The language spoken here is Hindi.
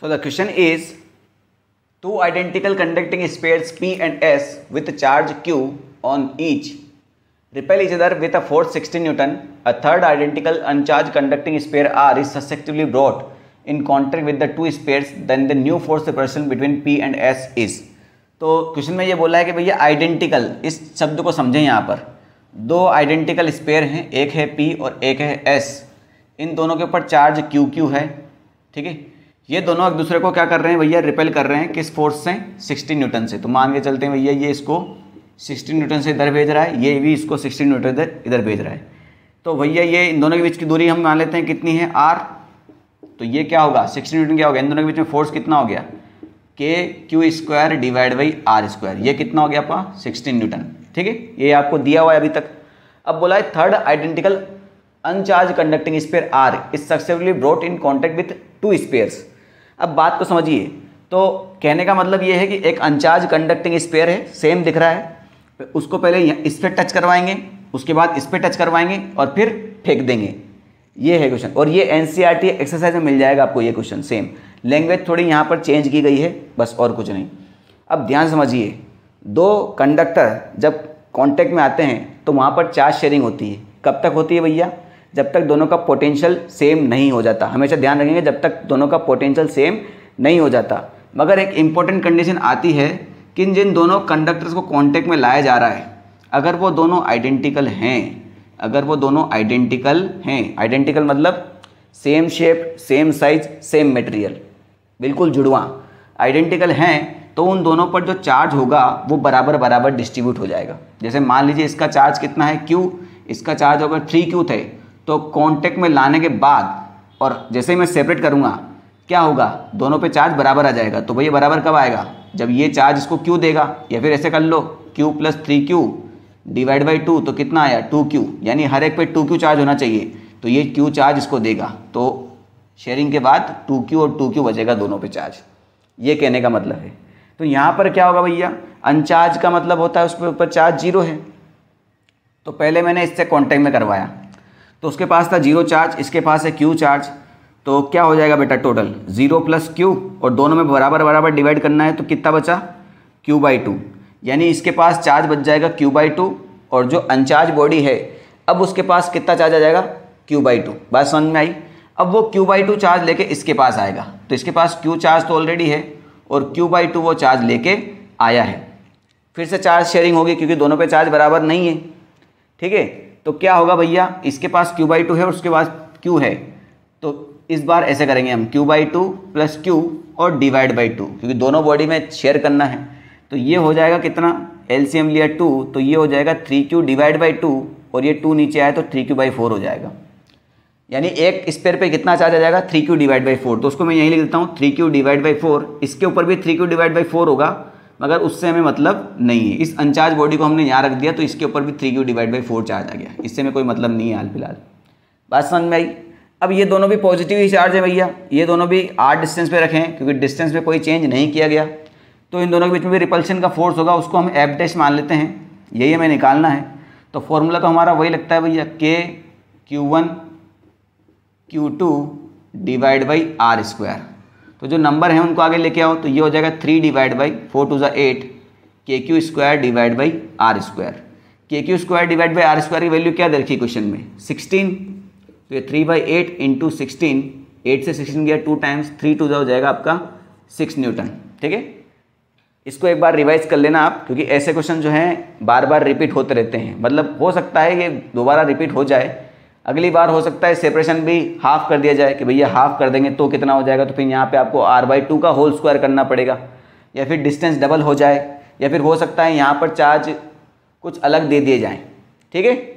so the question is two identical conducting spheres P and S with charge q on each repel is other with a force sixty newton a third identical uncharged conducting sphere R is successively brought in contact with the two spheres then the new force repulsion between P and S is तो क्वेश्चन में ये बोला है कि भैया आइडेंटिकल इस शब्द को समझें यहाँ पर दो आइडेंटिकल स्पेयर हैं एक है पी और एक है एस इन दोनों के ऊपर चार्ज क्यू क्यू है ठीक है ये दोनों एक दूसरे को क्या कर रहे हैं भैया रिपेल कर रहे हैं किस फोर्स से 60 न्यूटन से तो मान के चलते हैं भैया ये इसको 60 न्यूटन से इधर भेज रहा है ये भी इसको 60 न्यूटन इधर इधर भेज रहा है तो भैया ये इन दोनों के बीच की दूरी हम मान लेते हैं कितनी है आर तो ये क्या होगा सिक्सटी न्यूटन क्या होगा इन दोनों के बीच में फोर्स कितना हो गया k q square divide by R square ये कितना हो गया आपका सिक्सटीन न्यूटन ठीक है ये आपको दिया हुआ है अभी तक अब बोला है third identical uncharged conducting sphere R is successfully brought in contact with two spheres अब बात को समझिए तो कहने का मतलब ये है कि एक अनचार्ज कंडक्टिंग स्पेयर है सेम दिख रहा है उसको पहले इस पर टच करवाएंगे उसके बाद इस पर टच करवाएंगे और फिर फेंक देंगे ये है क्वेश्चन और ये एन एक्सरसाइज e में मिल जाएगा आपको ये क्वेश्चन सेम लैंग्वेज थोड़ी यहाँ पर चेंज की गई है बस और कुछ नहीं अब ध्यान समझिए दो कंडक्टर जब कांटेक्ट में आते हैं तो वहाँ पर चार्ज शेयरिंग होती है कब तक होती है भैया जब तक दोनों का पोटेंशियल सेम नहीं हो जाता हमेशा ध्यान रखेंगे जब तक दोनों का पोटेंशियल सेम नहीं हो जाता मगर एक इम्पॉर्टेंट कंडीशन आती है कि जिन दोनों कंडक्टर्स को कांटेक्ट में लाया जा रहा है अगर वो दोनों आइडेंटिकल हैं अगर वो दोनों आइडेंटिकल हैं आइडेंटिकल मतलब same shape same size same material बिल्कुल जुड़वा आइडेंटिकल हैं तो उन दोनों पर जो चार्ज होगा वो बराबर बराबर डिस्ट्रीब्यूट हो जाएगा जैसे मान लीजिए इसका चार्ज कितना है क्यू इसका चार्ज अगर थ्री क्यू थे तो कॉन्टेक्ट में लाने के बाद और जैसे ही मैं सेपरेट करूँगा क्या होगा दोनों पे चार्ज बराबर आ जाएगा तो भैया बराबर कब आएगा जब ये चार्ज इसको क्यू देगा या फिर ऐसे कर लो q plus three q divide by two तो कितना आया टू क्यू यानी हर एक पे टू क्यू चार्ज होना चाहिए तो ये क्यू चार्ज इसको देगा तो शेयरिंग के बाद टू क्यू और टू क्यू बचेगा दोनों पे चार्ज ये कहने का मतलब है तो यहाँ पर क्या होगा भैया अनचार्ज का मतलब होता है उस पर ऊपर चार्ज जीरो है तो पहले मैंने इससे कॉन्टैक्ट में करवाया तो उसके पास था जीरो चार्ज इसके पास है क्यू चार्ज तो क्या हो जाएगा बेटा टोटल जीरो प्लस क्यू और दोनों में बराबर बराबर डिवाइड करना है तो कितना बचा क्यू बाई टू यानी इसके पास चार्ज बच जाएगा क्यू बाई टू और जो अनचार्ज बॉडी है अब उसके पास कितना चार्ज आ जाएगा क्यू बाई टू बात समझ में आई अब वो क्यू बाई टू चार्ज लेके इसके पास आएगा तो इसके पास क्यू चार्ज तो ऑलरेडी है और क्यू बाई टू वो चार्ज लेके आया है फिर से चार्ज शेयरिंग होगी क्योंकि दोनों पे चार्ज बराबर नहीं है ठीक है तो क्या होगा भैया इसके पास क्यू बाई टू है और उसके पास क्यू है तो इस बार ऐसे करेंगे हम q by two plus q और डिवाइड बाई टू क्योंकि दोनों बॉडी में शेयर करना है तो ये हो जाएगा कितना एम लिया टू तो ये हो जाएगा three q divide by two और ये टू नीचे आया तो थ्री क्यू बाई फोर हो जाएगा यानी एक स्पेयर पे कितना चार्ज आ जाएगा three q divide by four तो उसको मैं यही लिख देता हूँ three q divide by four इसके ऊपर भी three q divide by four होगा मगर उससे हमें मतलब नहीं है इस अनचार्ज बॉडी को हमने यहाँ रख दिया तो इसके ऊपर भी three q divide by four charge आ गया इससे हमें कोई मतलब नहीं है हाल फिलहाल बात समझ में आई अब ये दोनों भी पॉजिटिव ही चार्ज है भैया ये दोनों भी आर डिस्टेंस पे रखें क्योंकि डिस्टेंस पे कोई चेंज नहीं किया गया तो इन दोनों के बीच में भी रिपल्शन का फोर्स होगा उसको हम एफ डैश मान लेते हैं यही हमें निकालना है तो फॉर्मूला तो हमारा वही लगता है भैया k q one q two divide by R square तो जो नंबर है उनको आगे लेके आओ तो ये हो जाएगा three divide by four two ज़ा eight k q square divide by R square k q square divide by R square की वैल्यू क्या दे रखी क्वेश्चन में सिक्सटीन तो ये three by eight into sixteen eight से सिक्सटीन गया टू टाइम्स थ्री टू ज़ा हो जाएगा आपका सिक्स न्यूटन ठीक है इसको एक बार रिवाइज कर लेना आप क्योंकि ऐसे क्वेश्चन जो हैं बार बार रिपीट होते रहते हैं मतलब हो सकता है ये दोबारा रिपीट हो जाए अगली बार हो सकता है सेपरेशन भी हाफ कर दिया जाए कि भैया हाफ कर देंगे तो कितना हो जाएगा तो फिर यहाँ पे आपको आर बाई टू का होल स्क्वायर करना पड़ेगा या फिर डिस्टेंस डबल हो जाए या फिर हो सकता है यहाँ पर चार्ज कुछ अलग दे दिए जाएँ ठीक है